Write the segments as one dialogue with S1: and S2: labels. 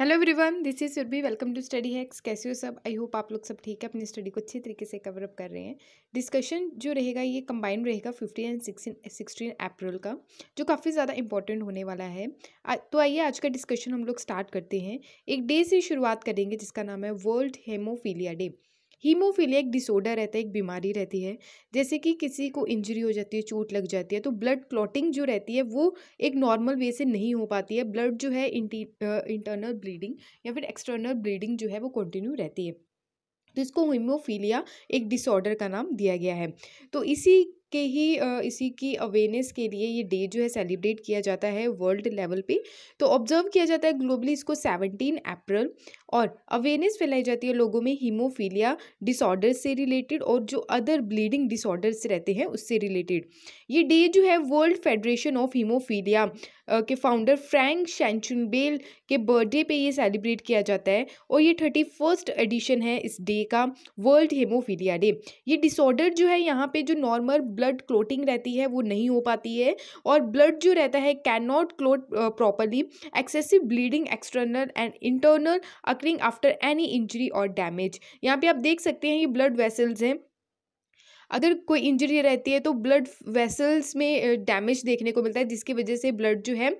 S1: hello everyone this is Surabhi welcome to study hacks कैसे हो सब आई होप आप लोग सब ठीक है अपनी स्टडी को अच्छे तरीके से कवर अप कर रहे हैं डिस्कशन जो रहेगा ये कंबाइंड रहेगा fifteen and sixteen sixteen April का जो काफ़ी ज़्यादा इंपॉर्टेंट होने वाला है तो आइए आज का डिस्कशन हम लोग स्टार्ट करते हैं एक डे से शुरुआत करेंगे जिसका नाम है वर्ल्ड हेमोफीलिया डे हीमोफीलिया एक डिसऑर्डर रहता है एक बीमारी रहती है जैसे कि किसी को इंजरी हो जाती है चोट लग जाती है तो ब्लड क्लॉटिंग जो रहती है वो एक नॉर्मल वे से नहीं हो पाती है ब्लड जो है इंटरनल ब्लीडिंग या फिर एक्सटर्नल ब्लीडिंग जो है वो कंटिन्यू रहती है तो इसको हीमोफीलिया एक डिसऑर्डर का नाम दिया गया है तो इसी के ही इसी की अवेयरनेस के लिए ये डे जो है सेलिब्रेट किया जाता है वर्ल्ड लेवल पे तो ऑब्जर्व किया जाता है ग्लोबली इसको 17 अप्रैल और अवेयरनेस फैलाई जाती है लोगों में हीमोफीलिया डिसऑर्डर से रिलेटेड और जो अदर ब्लीडिंग डिसऑर्डर्स रहते हैं उससे रिलेटेड ये डे जो है वर्ल्ड फेडरेशन ऑफ हीमोफीलिया के फाउंडर फ्रैंक शैंचुनबेल के बर्थडे पे ये सेलिब्रेट किया जाता है और ये थर्टी फर्स्ट एडिशन है इस डे का वर्ल्ड हेमोफीलिया डे ये डिसऑर्डर जो है यहाँ पे जो नॉर्मल ब्लड क्लोटिंग रहती है वो नहीं हो पाती है और ब्लड जो रहता है can not clot properly excessive bleeding external and internal occurring after any injury और डैमेज यहाँ पे आप देख सकते हैं ये ब्लड वेसल्स हैं अगर कोई इंजरी रहती है तो ब्लड वेसल्स में डैमेज देखने को मिलता है जिसकी वजह से ब्लड जो है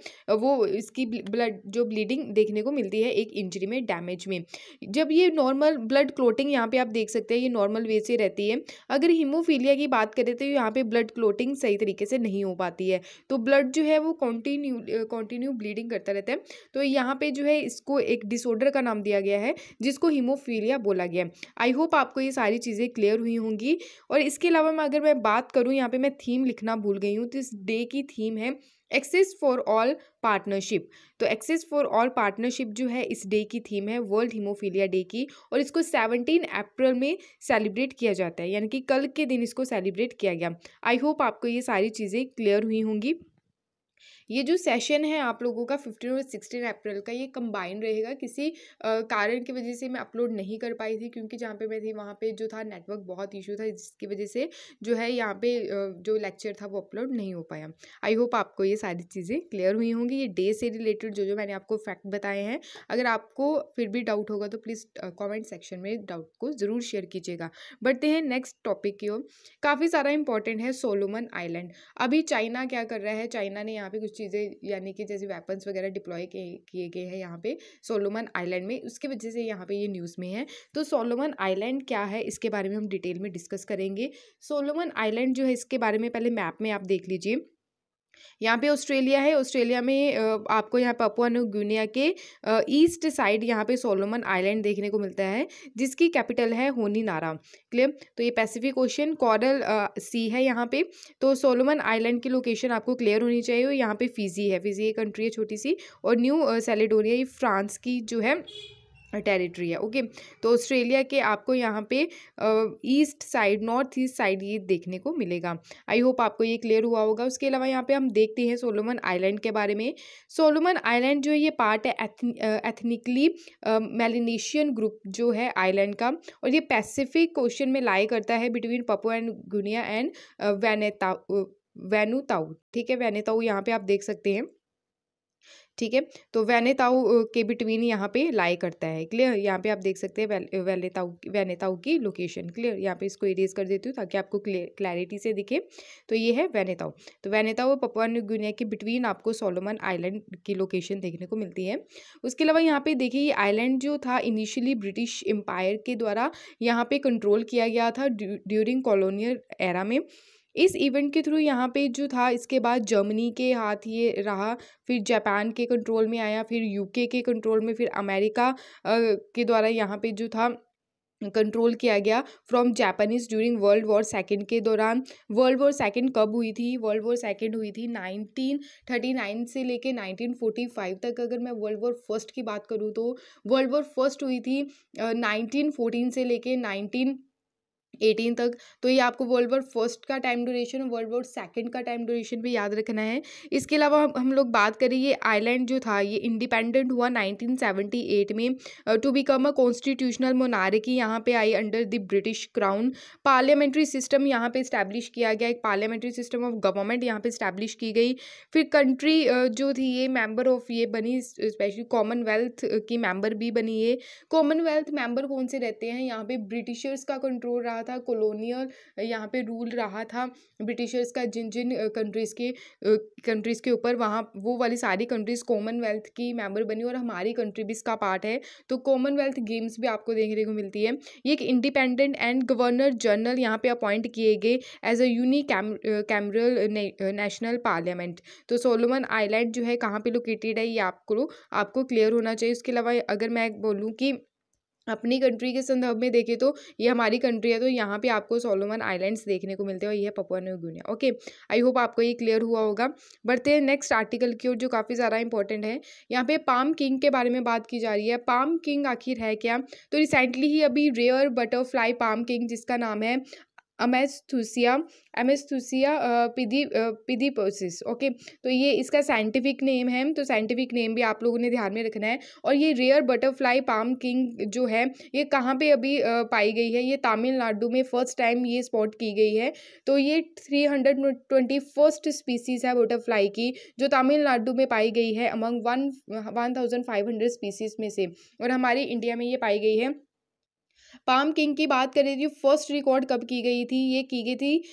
S1: वो इसकी ब्लड जो ब्लीडिंग देखने को मिलती है एक इंजरी में डैमेज में जब ये नॉर्मल ब्लड क्लोटिंग यहाँ पे आप देख सकते हैं ये नॉर्मल वे से रहती है अगर हीमोफीलिया की बात करें तो यहाँ पर ब्लड क्लोटिंग सही तरीके से नहीं हो पाती है तो ब्लड जो है वो कॉन्टीन्यू कॉन्टीन्यू ब्लीडिंग करता रहता है तो यहाँ पर जो है इसको एक डिसऑर्डर का नाम दिया गया है जिसको हीमोफीलिया बोला गया आई होप आपको ये सारी चीज़ें क्लियर हुई होंगी और इस इसके अलावा मैं अगर मैं बात करूँ यहाँ पे मैं थीम लिखना भूल गई हूँ तो इस डे की थीम है एक्सेस फॉर ऑल पार्टनरशिप तो एक्सेस फॉर ऑल पार्टनरशिप जो है इस डे की थीम है वर्ल्ड हीमोफीलिया डे की और इसको सेवनटीन अप्रैल में सेलिब्रेट किया जाता है यानी कि कल के दिन इसको सेलिब्रेट किया गया आई होप आपको ये सारी चीज़ें क्लियर हुई होंगी ये जो सेशन है आप लोगों का फिफ्टीन और सिक्सटीन अप्रैल का ये कंबाइन रहेगा किसी कारण की वजह से मैं अपलोड नहीं कर पाई थी क्योंकि जहाँ पे मैं थी वहाँ पे जो था नेटवर्क बहुत इशू था जिसकी वजह से जो है यहाँ पे जो लेक्चर था वो अपलोड नहीं हो पाया आई होप आपको ये सारी चीज़ें क्लियर हुई होंगी ये डे से रिलेटेड जो जो मैंने आपको फैक्ट बताए हैं अगर आपको फिर भी डाउट होगा तो प्लीज़ कॉमेंट सेक्शन में डाउट को ज़रूर शेयर कीजिएगा बढ़ते हैं नेक्स्ट टॉपिक की ओर काफ़ी सारा इंपॉर्टेंट है सोलोमन आइलैंड अभी चाइना क्या कर रहा है चाइना ने यहाँ पर कुछ चीज़ें यानी कि जैसे वेपन्स वगैरह डिप्लॉय किए गए हैं यहाँ पे सोलोमन आइलैंड में उसकी वजह से यहाँ पे ये न्यूज़ में है तो सोलोमन आइलैंड क्या है इसके बारे में हम डिटेल में डिस्कस करेंगे सोलोमन आइलैंड जो है इसके बारे में पहले मैप में आप देख लीजिए यहाँ पे ऑस्ट्रेलिया है ऑस्ट्रेलिया में आपको यहाँ पपुआ न्यू गुनिया के ईस्ट साइड यहाँ पे सोलोमन आइलैंड देखने को मिलता है जिसकी कैपिटल है होनी नारा क्लियर तो ये पैसिफिक ओशन कॉरल सी है यहाँ पे तो सोलोमन आइलैंड की लोकेशन आपको क्लियर होनी चाहिए और यहाँ पे फिजी है फिजी एक कंट्री है छोटी सी और न्यू सेलेडोनिया ये फ्रांस की जो है टेरिटरी है ओके तो ऑस्ट्रेलिया के आपको यहाँ पे east side north east side ये देखने को मिलेगा आई होप आपको ये क्लियर हुआ होगा उसके अलावा यहाँ पे हम देखते हैं सोलोमन आइलैंड के बारे में सोलोमन आइलैंड जो ये पार्ट है एथनिकली मेलिनेशियन ग्रुप जो है आइलैंड का और ये पैसिफिक क्वेश्चन में लाई करता है between Papua and Guinea and Vanuatu Vanuatu ठीक है वैनेताऊ यहाँ पर आप देख सकते हैं ठीक है तो वैनेताऊ के बिटवीन यहाँ पे लाई करता है क्लियर यहाँ पे आप देख सकते हैं वैनेताऊ वैनेताऊ की लोकेशन क्लियर यहाँ पे इसको इरेज कर देती हूँ ताकि आपको क्लैरिटी से दिखे तो ये है वैनेताऊ तो वैनेताऊ और पपुआ के बिटवीन आपको सोलोमन आइलैंड की लोकेशन देखने को मिलती है उसके अलावा यहाँ पे देखिए ये आइलैंड जो था इनिशियली ब्रिटिश एम्पायर के द्वारा यहाँ पे कंट्रोल किया गया था ड्यूरिंग कॉलोनियल एरा में इस इवेंट के थ्रू यहाँ पे जो था इसके बाद जर्मनी के हाथ ये रहा फिर जापान के कंट्रोल में आया फिर यूके के कंट्रोल में फिर अमेरिका के द्वारा यहाँ पे जो था कंट्रोल किया गया from Japanese during world war second के दौरान वर्ल्ड वॉर सेकेंड कब हुई थी वर्ल्ड वॉर सेकेंड हुई थी नाइनटीन थर्टी नाइन से लेके फाइव तक अगर मैं वर्ल्ड वॉर फर्स्ट की बात करूँ तो वर्ल्ड वॉर फर्स्ट हुई थी uh, फोर्टीन से लेके 19 एटीन तक तो ये आपको वर्ल्ड वॉर फर्स्ट का टाइम ड्यूरेशन और वर्ल्ड वॉर सेकेंड का टाइम ड्यूरेशन भी याद रखना है इसके अलावा हम हम लोग बात करें ये आइलैंड जो था ये इंडिपेंडेंट हुआ 1978 में to become a constitutional monarchy यहाँ पे I under the British crown parliamentary system यहाँ पे इस्टेब्लिश किया गया एक पार्लियामेंट्री सिस्टम ऑफ गवर्नमेंट यहाँ पर इस्टेब्लिश की गई फिर कंट्री जो थी ये मेम्बर ऑफ ये बनी स्पेशली कॉमनवेल्थ की मेम्बर भी बनी ये कॉमनवेल्थ मेम्बर कौन से रहते हैं यहाँ पर ब्रिटिशर्स का कंट्रोल रहा था कोलोनियल यहाँ पे रूल रहा था ब्रिटिशर्स का जिन जिन कंट्रीज़ के कंट्रीज़ के ऊपर वहाँ वो वाली सारी कंट्रीज़ कॉमनवेल्थ की मेम्बर बनी और हमारी कंट्री भी इसका पार्ट है तो कॉमनवेल्थ गेम्स भी आपको देखने को मिलती है ये एक इंडिपेंडेंट एंड गवर्नर जनरल यहाँ पे अपॉइंट किए गए as a unicameral national parliament तो सोलोमन आइलैंड जो है कहाँ पर लोकेटेड है ये आपको आपको क्लियर होना चाहिए उसके अलावा अगर मैं बोलूँ कि अपनी कंट्री के संदर्भ में देखें तो ये हमारी कंट्री है तो यहाँ पे आपको सोलोमन आइलैंड्स देखने को मिलते हैं और है Papua New Guinea okay I hope आपको ये क्लियर हुआ होगा बढ़ते हैं नेक्स्ट आर्टिकल की ओर जो काफ़ी ज़्यादा इंपॉर्टेंट है यहाँ पे पाम किंग के बारे में बात की जा रही है पाम किंग आखिर है क्या तो रिसेंटली ही अभी रेयर बटरफ्लाई पाम किंग जिसका नाम है अमेस्थुसिया एमेस्थुसिया पिदी पिदीपोसिस ओके तो ये इसका साइंटिफिक नेम है तो साइंटिफिक नेम भी आप लोगों ने ध्यान में रखना है और ये रेयर बटरफ्लाई पाम किंग जो है ये कहाँ पे अभी uh, पाई गई है ये तमिलनाडु में फर्स्ट टाइम ये स्पॉट की गई है तो ये three hundred twenty first species है बटरफ्लाई की जो तमिलनाडु में पाई गई है among one one thousand five hundred species में से और हमारे इंडिया में ये पाई गई है पाम किंग की बात करें तो फर्स्ट रिकॉर्ड कब की गई थी ये की गई थी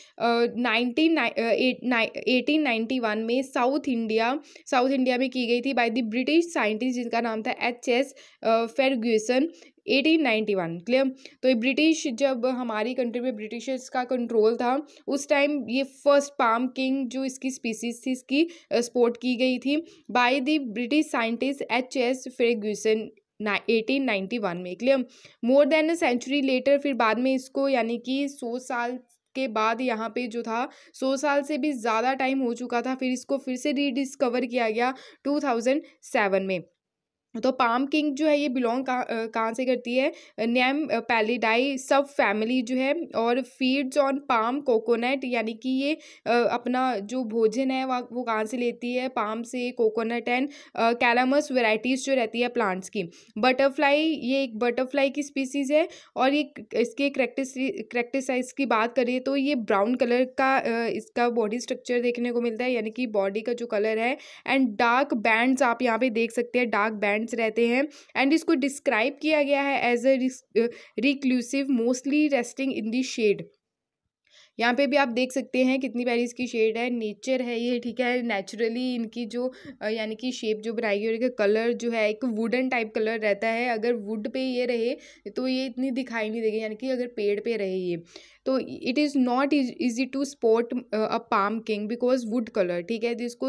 S1: नाइनटीन एटीन नाइन्टी वन में साउथ इंडिया साउथ इंडिया में की गई थी बाय द ब्रिटिश साइंटिस्ट जिनका नाम था एच एस फेरग्यूसन 1891 क्लियर तो ये ब्रिटिश जब हमारी कंट्री में ब्रिटिशर्स का कंट्रोल था उस टाइम ये फर्स्ट पाम किंग जो इसकी स्पीसीज थी इसकी स्पोर्ट की गई थी by the British scientist H S Ferguson eighteen ninety one में clear more than a century later फिर बाद में इसको यानी कि सौ साल के बाद यहाँ पे जो था सौ साल से भी ज़्यादा टाइम हो चुका था फिर इसको फिर से रीडिस्कवर किया गया टू थाउजेंड सेवन में तो पाम किंग जो है ये बिलोंग कहाँ से करती है नेम पैलिडाई सब फैमिली जो है और फीड्स ऑन पाम कोकोनट यानी कि ये अपना जो भोजन है वह वो कहाँ से लेती है पाम से कोकोनट एंड कैलामस वेराइटीज़ जो रहती है प्लांट्स की बटरफ्लाई ये एक बटरफ्लाई की स्पीसीज़ है और ये इसके क्रैक्टिस क्रैक्टिसाइज की बात करिए तो ये ब्राउन कलर का इसका बॉडी स्ट्रक्चर देखने को मिलता है यानी कि बॉडी का जो कलर है एंड डार्क बैंड्स आप यहाँ पर देख सकते हैं डार्क बैंड फ्रेंड्स रहते हैं एंड इसको डिस्क्राइब किया गया है as a reclusive mostly resting in the shade यहाँ पे भी आप देख सकते हैं कितनी प्यारी इसकी शेड है नेचर है ये ठीक है नेचुरली इनकी जो यानी कि शेप जो बनाई गई और इनका कलर जो है एक वुडन टाइप कलर रहता है अगर वुड पे ये रहे तो ये इतनी दिखाई नहीं देगी यानी कि अगर पेड़ पे रहे ये तो it is not easy to spot a palm king because wood colour ठीक है जिसको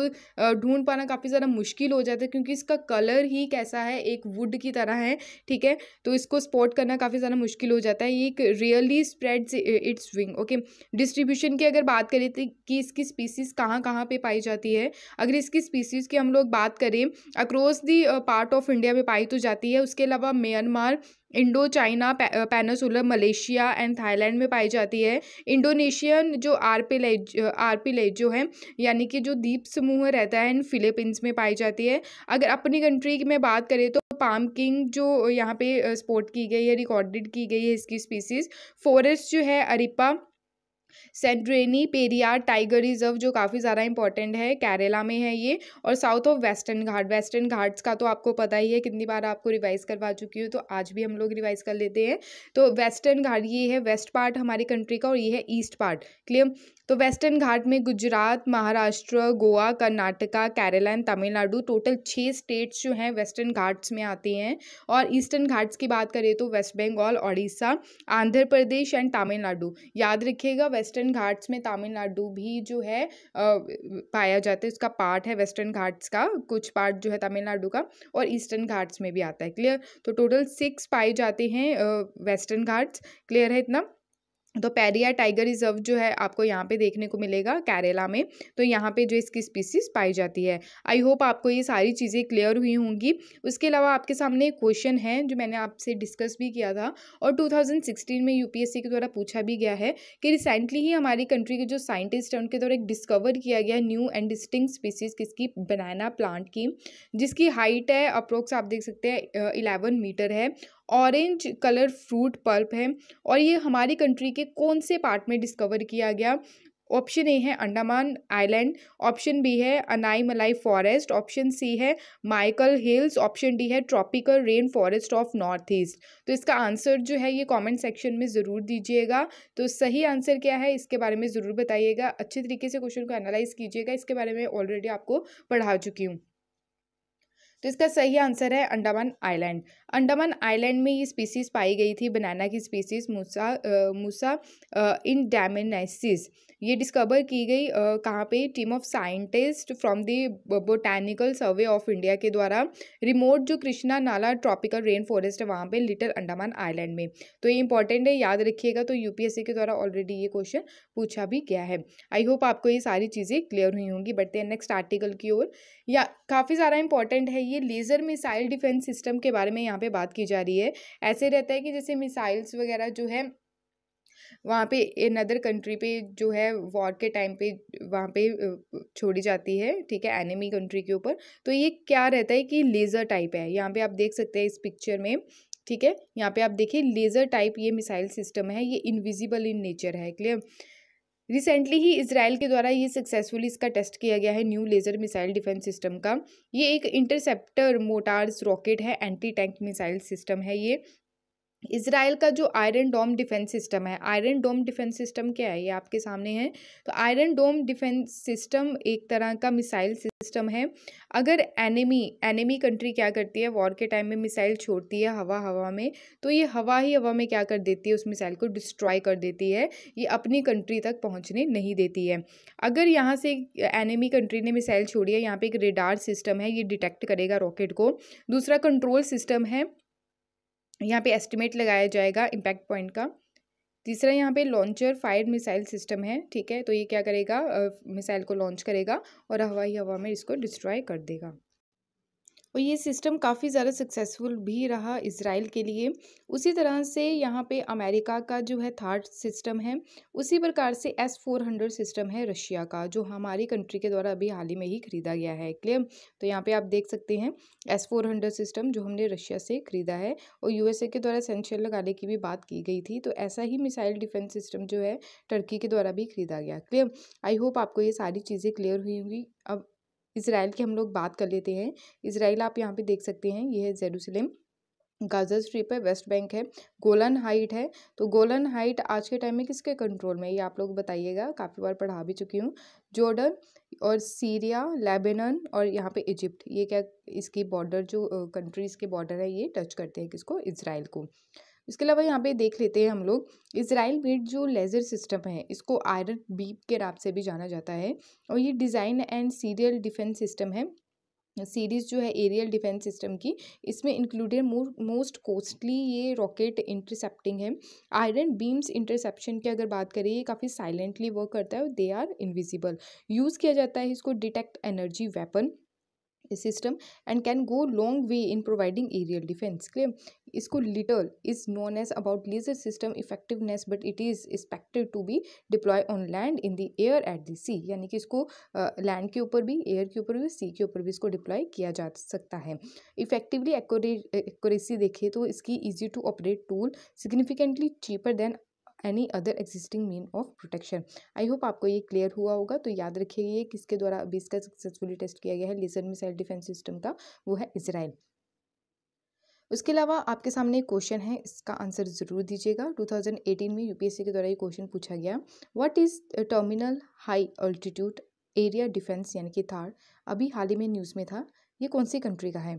S1: ढूंढ पाना काफ़ी ज़्यादा मुश्किल हो जाता है क्योंकि इसका कलर ही कैसा है एक वुड की तरह है ठीक है तो इसको स्पॉट करना काफ़ी ज़्यादा मुश्किल हो जाता है ये एक really spreads its wing okay distribution की अगर बात करें तो कि इसकी स्पीसीज़ कहाँ कहाँ पे पाई जाती है अगर इसकी स्पीसीज़ की हम लोग बात करें across the part of India में पाई तो जाती है उसके अलावा Myanmar Indo China peninsular Malaysia and Thailand में पाई जाती है इंडोनेशियन जो आर पी जो है यानी कि जो द्वीप समूह रहता है इन फिलीपींस में पाई जाती है अगर अपनी कंट्री की में बात करें तो पाम किंग जो यहाँ पे स्पोर्ट uh, की गई है रिकॉर्डेड की गई है इसकी स्पीसीज़ फॉरेस्ट जो है अरिपा सेंड्रेनी पेरियार टाइगर रिजर्व जो काफ़ी ज़्यादा इंपॉर्टेंट है केरला में है ये और south of western Ghat western Ghats का तो आपको पता ही है कितनी बार आपको रिवाइज़ करवा चुकी हूँ तो आज भी हम लोग रिवाइज़ कर लेते हैं तो वेस्टर्न घाट ये है वेस्ट पार्ट हमारी कंट्री का और ये है ईस्ट पार्ट क्लियर तो वेस्टर्न घाट में गुजरात महाराष्ट्र गोवा कर्नाटका केरला एंड तमिलनाडु टोटल छः स्टेट्स जो हैं वेस्टर्न घाट्स में आते हैं और ईस्टर्न घाट्स की बात करें तो वेस्ट बंगाल उड़ीसा आंध्र प्रदेश एंड तमिलनाडु याद रखिएगा वेस्टर्न घाट्स में तमिलनाडु भी जो है पाया जाता है उसका पार्ट है वेस्टर्न घाट्स का कुछ पार्ट जो है तमिलनाडु का और ईस्टर्न घाट्स में भी आता है क्लियर तो टोटल सिक्स पाए जाते हैं वेस्टर्न घाट्स क्लियर है इतना तो पैरिया टाइगर रिजर्व जो है आपको यहाँ पे देखने को मिलेगा केरला में तो यहाँ पे जो इसकी स्पीसीज पाई जाती है आई होप आपको ये सारी चीज़ें क्लियर हुई होंगी उसके अलावा आपके सामने एक क्वेश्चन है जो मैंने आपसे डिस्कस भी किया था और 2016 में यूपीएससी के द्वारा पूछा भी गया है कि रिसेंटली ही हमारी कंट्री के जो साइंटिस्ट हैं उनके द्वारा एक डिस्कवर किया गया न्यू एंड डिस्टिंग स्पीसीज किसकी बनाना प्लांट की जिसकी हाइट है अप्रोक्स आप देख सकते हैं इलेवन मीटर है ऑरेंज कलर फ्रूट पल्प है और ये हमारी कंट्री के कौन से पार्ट में डिस्कवर किया गया ऑप्शन ए है अंडमान आइलैंड ऑप्शन बी है अनाई मलाई फॉरेस्ट ऑप्शन सी है माइकल हिल्स ऑप्शन डी है tropical rain forest of north east तो इसका आंसर जो है ये कमेंट सेक्शन में ज़रूर दीजिएगा तो सही आंसर क्या है इसके बारे में ज़रूर बताइएगा अच्छे तरीके से क्वेश्चन को एनालाइज कीजिएगा इसके बारे में ऑलरेडी आपको पढ़ा चुकी हूँ तो इसका सही आंसर है अंडमान आइलैंड अंडमान आइलैंड में ये स्पीसीज़ पाई गई थी बनाना की स्पीसीज़ मूसा मूसा इन डैमिनाइसिस ये डिस्कवर की गई कहाँ पे team of scientist from the botanical survey of India के द्वारा रिमोट जो कृष्णा नाला ट्रॉपिकल रेन फॉरेस्ट है वहाँ पे लिटिल अंडमान आइलैंड में तो ये इंपॉर्टेंट है याद रखिएगा तो यूपीएससी के द्वारा ऑलरेडी ये क्वेश्चन पूछा भी गया है आई होप आपको ये सारी चीज़ें क्लियर हुई होंगी बढ़ते हैं नेक्स्ट आर्टिकल की ओर या काफ़ी सारा इंपॉर्टेंट है ये लेज़र मिसाइल डिफेंस सिस्टम के बारे में यहाँ पे बात की जा रही है ऐसे रहता है कि जैसे मिसाइल्स वगैरह जो है वहाँ पे अदर कंट्री पे जो है वॉर के टाइम पे वहाँ पे छोड़ी जाती है ठीक है एनिमी कंट्री के ऊपर तो ये क्या रहता है कि लेज़र टाइप है यहाँ पे आप देख सकते हैं इस पिक्चर में ठीक है यहाँ पे आप देखिए लेज़र टाइप ये मिसाइल सिस्टम है ये इनविजिबल इन नेचर है क्लियर रिसेंटली ही इसराइल के द्वारा ये सक्सेसफुली इसका टेस्ट किया गया है new laser missile defence system का ये एक इंटरसेप्टर मोटार्स रॉकेट है एंटी टैंक मिसाइल सिस्टम है ये इसराइल का जो आयरन डोम डिफेंस सिस्टम है आयरन डोम डिफेंस सिस्टम क्या है ये आपके सामने है तो आयरन डोम डिफेंस सिस्टम एक तरह का मिसाइल सिस्टम है अगर एनिमी एनिमी कंट्री क्या करती है वॉर के टाइम में मिसाइल छोड़ती है हवा हवा में तो ये हवा ही हवा में क्या कर देती है उस मिसाइल को डिस्ट्रॉय कर देती है ये अपनी कंट्री तक पहुँचने नहीं देती है अगर यहाँ से एनिमी कंट्री ने मिसाइल छोड़ी है यहाँ पर एक रेडार सिस्टम है ये डिटेक्ट करेगा रॉकेट को दूसरा कंट्रोल सिस्टम है यहाँ पे एस्टिमेट लगाया जाएगा इम्पैक्ट पॉइंट का तीसरा यहाँ पे लॉन्चर फायर मिसाइल सिस्टम है ठीक है तो ये क्या करेगा मिसाइल को लॉन्च करेगा और हवाई हवा में इसको डिस्ट्रॉय कर देगा और ये सिस्टम काफ़ी ज़्यादा सक्सेसफुल भी रहा इसराइल के लिए उसी तरह से यहाँ पे अमेरिका का जो है थर्ड सिस्टम है उसी प्रकार से एस फोर हंड्रेड सिस्टम है रशिया का जो हमारी कंट्री के द्वारा अभी हाल ही में ही खरीदा गया है क्लियर तो यहाँ पे आप देख सकते हैं एस फोर हंड्रेड सिस्टम जो हमने रशिया से खरीदा है और यू के द्वारा सेंशन लगाने की भी बात की गई थी तो ऐसा ही मिसाइल डिफेंस सिस्टम जो है टर्की के द्वारा भी खरीदा गया क्लियर आई होप आपको ये सारी चीज़ें क्लियर हुई होंगी अब इसराइल की हम लोग बात कर लेते हैं इसराइल आप यहाँ पे देख सकते हैं ये है जेरूसलम गाजा स्ट्रीप है वेस्ट बैंक है गोलन हाइट है तो गोलन हाइट आज के टाइम में किसके कंट्रोल में ये आप लोग बताइएगा काफ़ी बार पढ़ा भी चुकी हूँ जॉर्डन और सीरिया लेबनान और यहाँ पे इजिप्ट ये क्या इसकी बॉर्डर जो कंट्रीज़ के बॉर्डर है ये टच करते हैं किसको इसराइल को इसके अलावा यहाँ पे देख लेते हैं हम लोग इसराइल मेड जो लेज़र सिस्टम है इसको आयरन बीप के नाम से भी जाना जाता है और ये design and serial defence system है सीरीज़ जो है एरियल डिफेंस सिस्टम की इसमें इंक्लूडेड मोस्ट कॉस्टली ये रॉकेट इंटरसेप्टिंग है आयरन बीम्स इंटरसेप्शन की अगर बात करें ये काफ़ी साइलेंटली वर्क करता है और दे आर इनविजिबल यूज़ किया जाता है इसको detect energy weapon system and can go long way in providing aerial defence clear इसको little is known as about laser system effectiveness but it is expected to be deploy on land in the air at the sea यानी कि इसको land uh, के ऊपर भी air के ऊपर भी सी के ऊपर भी इसको डिप्लॉय किया जा सकता है इफेक्टिवली एक्यूरेसी देखें तो इसकी easy to operate tool significantly cheaper than any other existing mean of protection I hope आपको ये क्लियर हुआ होगा तो याद रखिए किसके द्वारा अभी इसका सक्सेसफुली टेस्ट किया गया है लेजर मिसाइल डिफेंस सिस्टम का वो है इसराइल उसके अलावा आपके सामने एक क्वेश्चन है इसका आंसर ज़रूर दीजिएगा 2018 में यूपीएससी के द्वारा ये क्वेश्चन पूछा गया what is terminal high altitude area defence यानी कि थार अभी हाल ही में न्यूज़ में था ये कौन सी कंट्री का है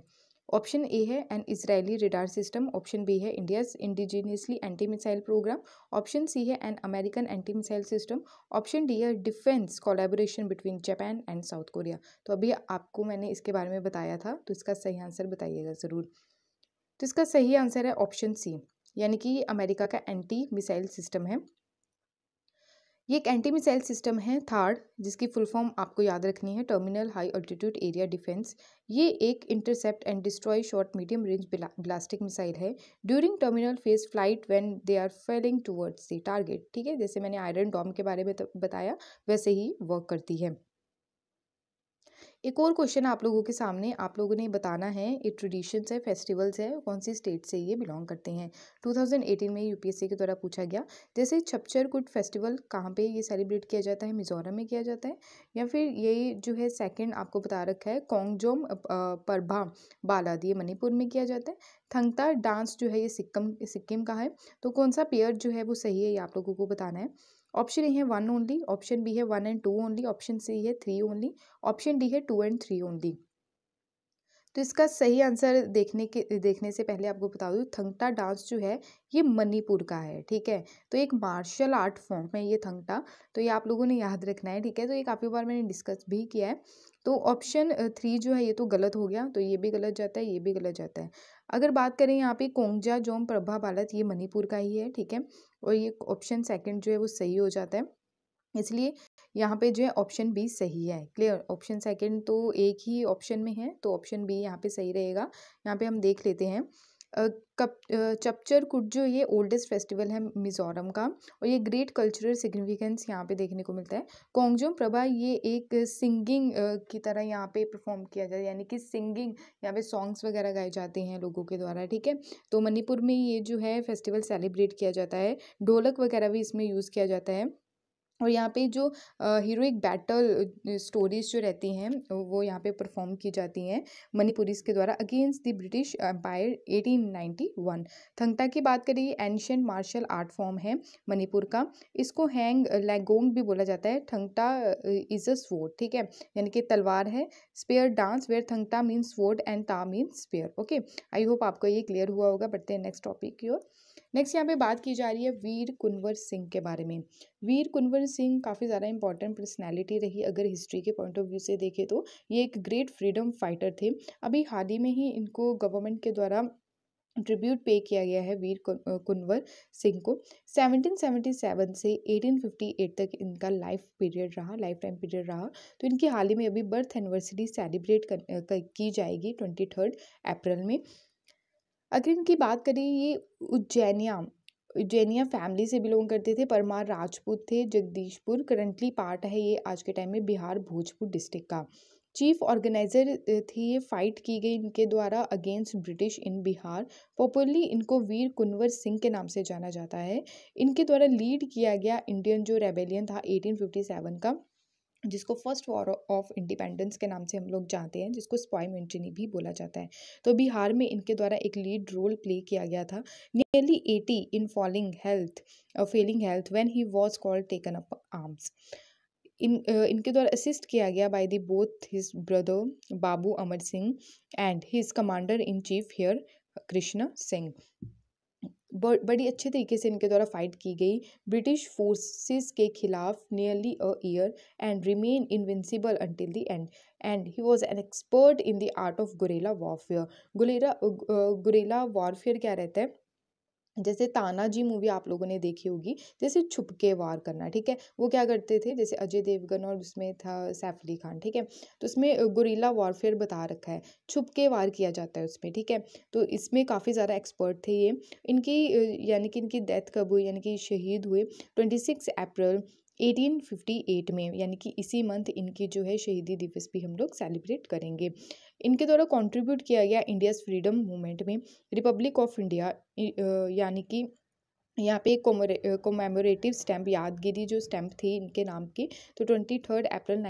S1: ऑप्शन ए है an Israeli radar system option B है India's indigenously anti missile programme option C है an American anti missile system option D है defence collaboration between Japan and South Korea तो अभी आपको मैंने इसके बारे में बताया था तो इसका सही आंसर बताइएगा ज़रूर तो इसका सही आंसर है ऑप्शन सी यानी कि अमेरिका का एंटी मिसाइल सिस्टम है ये एक एंटी मिसाइल सिस्टम है थार्ड जिसकी फुल फॉर्म आपको याद रखनी है terminal high altitude area defence ये एक intercept and destroy short medium range ballistic missile है during terminal phase flight when they are falling towards the target ठीक है जैसे मैंने आयरन डॉम के बारे में तो बताया वैसे ही वर्क करती है एक और क्वेश्चन आप लोगों के सामने आप लोगों ने बताना है ये ट्रेडिशंस है फेस्टिवल्स है कौन सी स्टेट से ये बिलोंग करते हैं 2018 में यूपीएससी के द्वारा पूछा गया जैसे छपचर कुट फेस्टिवल कहाँ पे ये सेलिब्रेट किया जाता है मिजोरम में किया जाता है या फिर ये जो है सेकेंड आपको बता रखा है कोंगजोम परभा बालाद ये मणिपुर में किया जाता है थंगता डांस जो है ये सिक्किम सिक्किम का है तो कौन सा पेयर जो है वो सही है ये आप लोगों को बताना है ऑप्शन ए है वन ओनली ऑप्शन बी है one and two only option C है थ्री ओनली ऑप्शन डी है टू एंड थ्री ओनली तो इसका सही आंसर देखने के देखने से पहले आपको बता दूँ थंगटा डांस जो है ये मणिपुर का है ठीक है तो एक मार्शल आर्ट फॉर्म है ये थंगटा तो ये आप लोगों ने याद रखना है ठीक है तो ये काफ़ी बार मैंने डिस्कस भी किया है तो ऑप्शन थ्री जो है ये तो गलत हो गया तो ये भी गलत जाता है ये भी गलत जाता है अगर बात करें यहाँ पे कोंगजा जोम प्रभा बालत ये मणिपुर का ही है ठीक है और ये ऑप्शन सेकंड जो है वो सही हो जाता है इसलिए यहाँ पे जो है ऑप्शन बी सही है क्लियर ऑप्शन सेकंड तो एक ही ऑप्शन में है तो ऑप्शन बी यहाँ पे सही रहेगा यहाँ पे हम देख लेते हैं कप चपचर कुट जो ये ओल्डेस्ट फेस्टिवल है मिज़ोरम का और ये ग्रेट कल्चरल सिग्निफिकेंस यहाँ पे देखने को मिलता है कोंगजोम प्रभा ये एक सिंगिंग की तरह यहाँ पे परफॉर्म किया जाता है यानी कि सिंगिंग यहाँ पे सॉन्ग्स वगैरह गाए जाते हैं लोगों के द्वारा ठीक है तो मणिपुर में ये जो है फेस्टिवल सेलिब्रेट किया जाता है ढोलक वगैरह भी इसमें यूज़ किया जाता है और यहाँ पे जो हीरोइक बैटल स्टोरीज जो रहती हैं वो यहाँ पे परफॉर्म की जाती हैं मणिपुरीज के द्वारा against the British Empire 1891 Thangta की बात करें ये मार्शल आर्ट फॉर्म है मणिपुर का इसको हैंग लैगोंग भी बोला जाता है थंगता इज़ अ स्वोर्ड ठीक है यानी कि तलवार है spear dance where Thangta means वोड and ta means spear okay I hope आपको ये क्लियर हुआ होगा बढ़ते हैं नेक्स्ट टॉपिक की ओर नेक्स्ट यहाँ पे बात की जा रही है वीर कुंवर सिंह के बारे में वीर कुंवर सिंह काफ़ी ज़्यादा इंपॉर्टेंट पर्सनैलिटी रही अगर हिस्ट्री के पॉइंट ऑफ व्यू से देखें तो ये एक ग्रेट फ्रीडम फाइटर थे अभी हाल ही में ही इनको गवर्नमेंट के द्वारा ट्रिब्यूट पे किया गया है वीर कुंवर सिंह को 1777 से 1858 तक इनका लाइफ पीरियड रहा लाइफ टाइम पीरियड रहा तो इनकी हाल ही में अभी बर्थ एनिवर्सरी सेलिब्रेट की जाएगी ट्वेंटी थर्ड अप्रैल में अगर इनकी बात करें ये उज्जैनिया उज्जैनिया फैमिली से बिलोंग करते थे परमार राजपूत थे जगदीशपुर करंटली पार्ट है ये आज के टाइम में बिहार भोजपुर डिस्ट्रिक्ट का चीफ ऑर्गेनाइजर थी ये फाइट की गई इनके द्वारा against British in Bihar popularly इनको वीर कुंवर सिंह के नाम से जाना जाता है इनके द्वारा लीड किया गया इंडियन जो रेबेलियन था 1857 का जिसको फर्स्ट वॉर ऑफ इंडिपेंडेंस के नाम से हम लोग जानते हैं जिसको स्पाई म्यूनचनी भी बोला जाता है तो बिहार में इनके द्वारा एक लीड रोल प्ले किया गया था nearly eighty uh, in falling health failing health when he was called taken up arms in इनके द्वारा असिस्ट किया गया by the both his brother Babu Amar Singh and his commander in chief Hare Krishna Singh बड़ी अच्छे तरीके से इनके द्वारा फाइट की गई ब्रिटिश फोर्सेस के खिलाफ nearly a year and remain invincible until the end and he was an expert in the art of guerrilla warfare guerrilla guerrilla warfare क्या रहता है जैसे ताना जी मूवी आप लोगों ने देखी होगी जैसे छुपके वार करना ठीक है वो क्या करते थे जैसे अजय देवगन और उसमें था सैफ अली खान ठीक है तो उसमें गुरीला वॉरफेयर बता रखा है छुपके वार किया जाता है उसमें ठीक है तो इसमें काफ़ी ज़्यादा एक्सपर्ट थे ये इनकी यानी कि इनकी डेथ कब हुई यानी कि शहीद हुए ट्वेंटी सिक्स अप्रैल 1858 में यानी कि इसी मंथ इनकी जो है शहीदी दिवस भी हम लोग सेलिब्रेट करेंगे इनके द्वारा कंट्रीब्यूट किया गया इंडियाज़ फ्रीडम मूवमेंट में रिपब्लिक ऑफ इंडिया यानी कि यहाँ पे कोमेमोरेटिव स्टैम्प यादगिरी जो स्टैम्प थी इनके नाम की तो ट्वेंटी थर्ड अप्रैल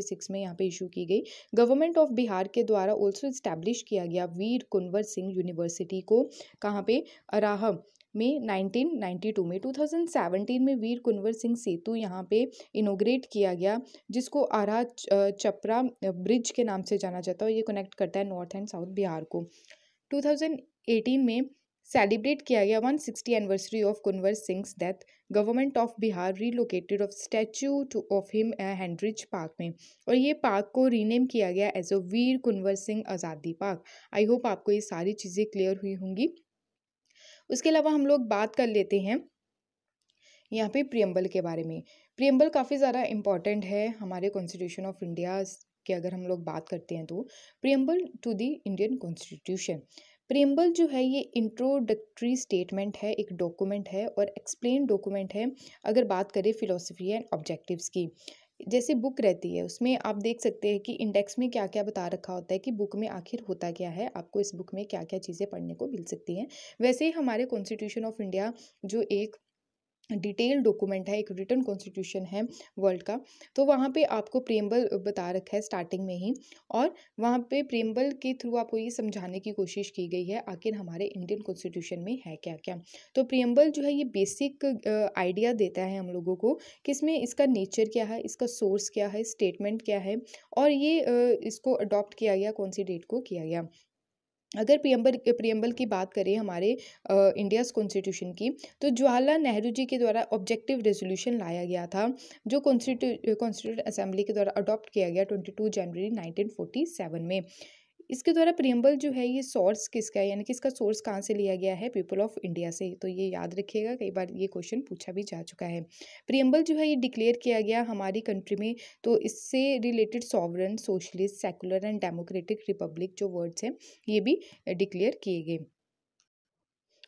S1: सिक्स में यहाँ पे इशू की गई गवर्नमेंट ऑफ बिहार के द्वारा ऑल्सो इस्टेब्लिश किया गया वीर कुंवर सिंह यूनिवर्सिटी को कहाँ पे अराह में 1992 में 2017 में वीर कुंवर सिंह सेतु यहाँ पे इनोग्रेट किया गया जिसको आरा चपरा ब्रिज के नाम से जाना जाता है और ये कनेक्ट करता है नॉर्थ एंड साउथ बिहार को 2018 में सेलिब्रेट किया गया one sixty anniversary of Kunwar Singh death government of Bihar relocated of statue to of him Hardinge park में और ये पार्क को रीनेम किया गया एज अ वीर कुंवर सिंह आज़ादी पार्क आई होप आपको ये सारी चीज़ें क्लियर हुई होंगी उसके अलावा हम लोग बात कर लेते हैं यहाँ पे प्रियम्बल के बारे में प्रियम्बल काफ़ी ज़्यादा इम्पॉर्टेंट है हमारे कॉन्स्टिट्यूशन ऑफ इंडिया की अगर हम लोग बात करते हैं तो preamble to the Indian constitution preamble जो है ये इंट्रोडक्टरी स्टेटमेंट है एक डॉक्यूमेंट है और एक्सप्लेन डॉक्यूमेंट है अगर बात करें फिलोसफी एंड ऑब्जेक्टिव्स की जैसे बुक रहती है उसमें आप देख सकते हैं कि इंडेक्स में क्या क्या बता रखा होता है कि बुक में आखिर होता क्या है आपको इस बुक में क्या क्या चीज़ें पढ़ने को मिल सकती हैं वैसे ही हमारे कॉन्स्टिट्यूशन ऑफ इंडिया जो एक डिटेल डॉक्यूमेंट है एक रिटर्न कॉन्स्टिट्यूशन है वर्ल्ड का तो वहाँ पे आपको प्रेम्बल बता रखा है स्टार्टिंग में ही और वहाँ पे प्रेम्बल के थ्रू आपको ये समझाने की कोशिश की गई है आखिर हमारे इंडियन कॉन्स्टिट्यूशन में है क्या क्या तो प्रेम्बल जो है ये बेसिक आइडिया देता है हम लोगों को कि इसमें इसका नेचर क्या है इसका सोर्स क्या है स्टेटमेंट क्या है और ये इसको अडॉप्ट किया गया कौन सी डेट को किया गया अगर प्रियम्बल प्रियम्बल की बात करें हमारे इंडियाज़ कॉन्स्टिट्यूशन की तो जवाहरलाल नेहरू जी के द्वारा ऑब्जेक्टिव रेजोल्यूशन लाया गया था जो कॉन्स्टिट्यू कॉन्स्टिट्यूट असेंबली के द्वारा अडॉप्ट किया गया ट्वेंटी टू जनवरी नाइनटीन फोर्टी सेवन में इसके द्वारा प्रियम्बल जो है ये सोर्स किसका है यानी कि इसका सोर्स कहाँ से लिया गया है पीपल ऑफ इंडिया से तो ये याद रखिएगा कई बार ये क्वेश्चन पूछा भी जा चुका है प्रियम्बल जो है ये डिक्लेयर किया गया हमारी कंट्री में तो इससे related sovereign socialist secular and democratic republic जो वर्ड्स हैं ये भी डिक्लेयर किए गए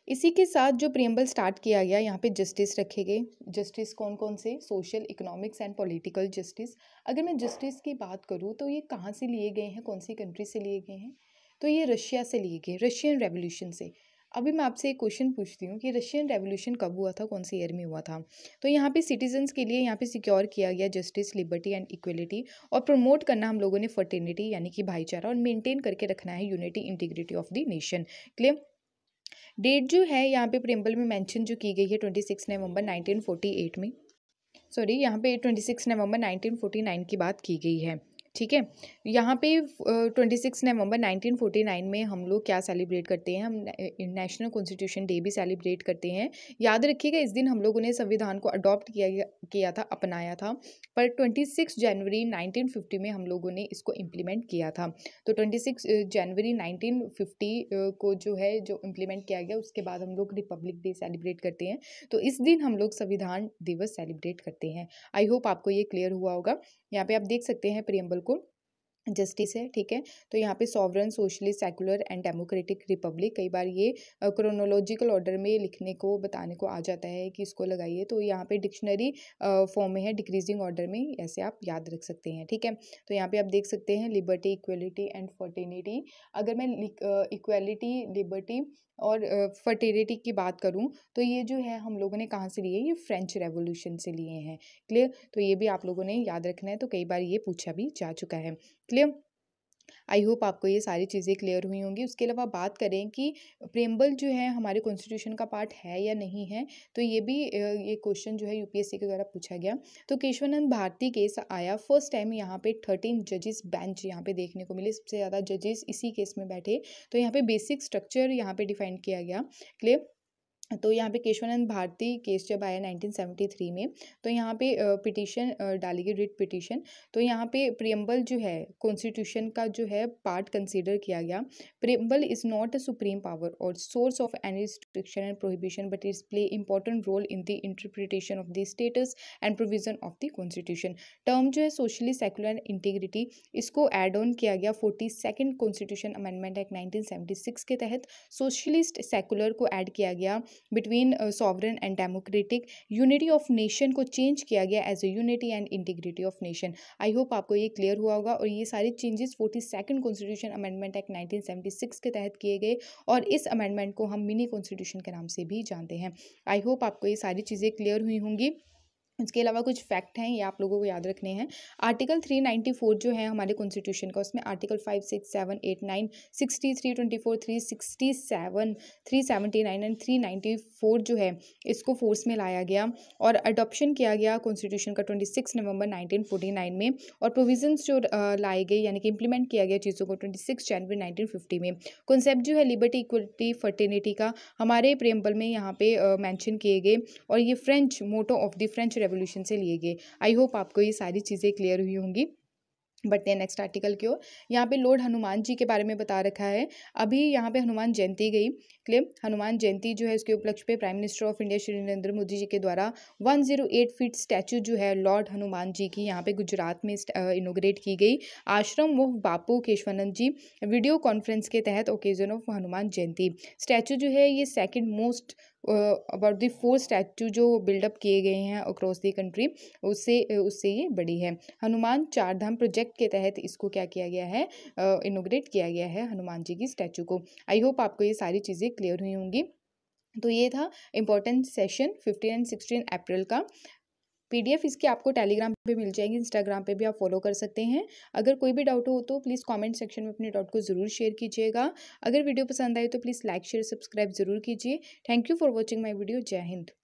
S1: इसी के साथ जो प्रियम्बल स्टार्ट किया गया यहाँ पे जस्टिस रखे गए जस्टिस कौन कौन से social economics and political justice अगर मैं जस्टिस की बात करूँ तो ये कहाँ से लिए गए हैं कौन सी कंट्री से लिए गए हैं तो ये रशिया से लिए गए रशियन रेवोल्यूशन से अभी मैं आपसे एक क्वेश्चन पूछती हूँ कि रशियन रेवोल्यूशन कब हुआ था कौन से ईयर में हुआ था तो यहाँ पे सिटीजन्स के लिए यहाँ पे सिक्योर किया गया जस्टिस लिबर्टी एंड इक्वलिटी और प्रमोट करना हम लोगों ने फर्टिनिटी यानी कि भाईचारा और मेंटेन करके रखना है unity integrity of the nation clear date जो है यहाँ पे प्रिम्बल में मेंशन जो की गई है ट्वेंटी सिक्स नवंबर नाइनटीन फोर्टी एट में सॉरी यहाँ पे ट्वेंटी सिक्स नवंबर नाइनटीन फोर्टी नाइन की बात की गई है ठीक है यहाँ पे ट्वेंटी सिक्स नवंबर नाइन में हम लोग क्या सेलिब्रेट करते हैं हम नेशनल कॉन्स्टिट्यूशन डे भी सेलिब्रेट करते हैं याद रखिएगा इस दिन हम लोगों ने संविधान को अडॉप्ट किया किया था अपनाया था पर ट्वेंटी सिक्स जनवरी नाइनटीन फिफ्टी में हम लोगों ने इसको इम्प्लीमेंट किया था तो ट्वेंटी सिक्स जनवरी नाइनटीन फिफ्टी को जो है जो इम्प्लीमेंट किया गया उसके बाद हम लोग रिपब्लिक डे सेलिब्रेट करते हैं तो इस दिन हम लोग संविधान दिवस सेलिब्रेट करते हैं आई होप आपको ये क्लियर हुआ होगा यहाँ पे आप देख सकते हैं प्रियम्बल को जस्टिस है ठीक है तो यहाँ पे sovereign socialist secular and democratic republic कई बार ये क्रोनोलॉजिकल ऑर्डर में लिखने को बताने को आ जाता है कि इसको लगाइए तो यहाँ पे डिक्शनरी फॉर्म में है डिक्रीजिंग ऑर्डर में ऐसे आप याद रख सकते हैं ठीक है तो यहाँ पे आप देख सकते हैं लिबर्टी इक्वलिटी एंड फर्टिनिटी अगर मैं इक्वलिटी लिबर्टी और फर्टिलिटी की बात करूँ तो ये जो है हम लोगों ने कहाँ से लिए ये फ्रेंच रेवोल्यूशन से लिए हैं क्लियर तो ये भी आप लोगों ने याद रखना है तो कई बार ये पूछा भी जा चुका है क्लियर आई होप आपको ये सारी चीज़ें क्लियर हुई होंगी उसके अलावा बात करें कि प्रेम्बल जो है हमारे कॉन्स्टिट्यूशन का पार्ट है या नहीं है तो ये भी ये क्वेश्चन जो है यूपीएससी के द्वारा पूछा गया तो केशवानंद भारती केस आया फर्स्ट टाइम यहाँ पे थर्टीन जजेस बेंच यहाँ पे देखने को मिले सबसे ज़्यादा जजेस इसी केस में बैठे तो यहाँ पे बेसिक स्ट्रक्चर यहाँ पर डिफाइन किया गया क्लियर तो यहाँ पे केशवानंद भारती केस जब आया 1973 में तो यहाँ पे पिटीशन डाली गई रिट पिटीशन तो यहाँ पे प्रियम्बल जो है कॉन्स्टिट्यूशन का जो है पार्ट कंसीडर किया गया preamble is not a supreme power और source of any restriction and prohibition but it play important role in the interpretation of the status and provision of the constitution term जो है socially secular integrity इसको add on किया गया forty second constitution amendment act 1976 के तहत socialist secular को add किया गया between sovereign and democratic unity of nation को चेंज किया गया as a unity and integrity of nation I hope आपको ये क्लियर हुआ होगा और ये सारे changes forty second constitution amendment act 1976 के तहत किए गए और इस अमेंडमेंट को हम मिनी कॉन्स्टिट्यूशन न्यूट्रिशन के नाम से भी जानते हैं आई होप आपको ये सारी चीज़ें क्लियर हुई होंगी इसके अलावा कुछ फैक्ट हैं ये आप लोगों को याद रखने हैं आर्टिकल थ्री फोर जो है हमारे कॉन्स्टिट्यूशन का उसमें article five six seven eight nine sixty three twenty four three sixty seven three seventy nine and three four जो है इसको फोर्स में लाया गया और अडोप्शन किया गया कॉन्स्टिट्यूशन का ट्वेंटी सिक्स नवंबर नाइन में और प्रोविजन जो लाए गए यानी कि इम्प्लीमेंट किया गया चीज़ों को ट्वेंटी सिक्स जनवरी नाइनटीन फिफ्टी में कॉन्सेप्ट जो है लिबर्टी इक्वलिटी फर्टिनिटी का हमारे प्रेम्बल में यहाँ पे मैंशन किए गए और ये French motto of the French revolution से लिए गए आई होप आपको ये सारी चीज़ें क्लियर हुई होंगी बढ़ते हैं नेक्स्ट आर्टिकल की ओर यहाँ पे लॉर्ड हनुमान जी के बारे में बता रखा है अभी यहाँ पे हनुमान जयंती गई क्लियर हनुमान जयंती जो है उसके उपलक्ष्य पे Prime Minister of India Shri Narendra Modi ji के द्वारा one zero eight feet statue जो है लॉर्ड हनुमान जी की यहाँ पे गुजरात में इनोग्रेट की गई ashram of Bapu Keshavananda ji video conference के तहत occasion of Hanuman Jayanti statue जो है ये second most about the four statue जो बिल्डअप किए गए हैं अक्रॉस दी कंट्री उससे उससे ये बड़ी है हनुमान चार धाम प्रोजेक्ट के तहत इसको क्या किया गया है इनोग्रेट किया गया है हनुमान जी की स्टैचू को आई होप आपको ये सारी चीज़ें क्लियर हुई होंगी तो ये था important session fifteen and sixteen April का पीडीएफ इसकी आपको टेलीग्राम पे मिल जाएगी इंस्टाग्राम पे भी आप फॉलो कर सकते हैं अगर कोई भी डाउट हो तो प्लीज़ कमेंट सेक्शन में अपने डाउट को ज़रूर शेयर कीजिएगा अगर वीडियो पसंद आए तो प्लीज़ लाइक शेयर सब्सक्राइब ज़रूर कीजिए thank you for watching my video जय हिंद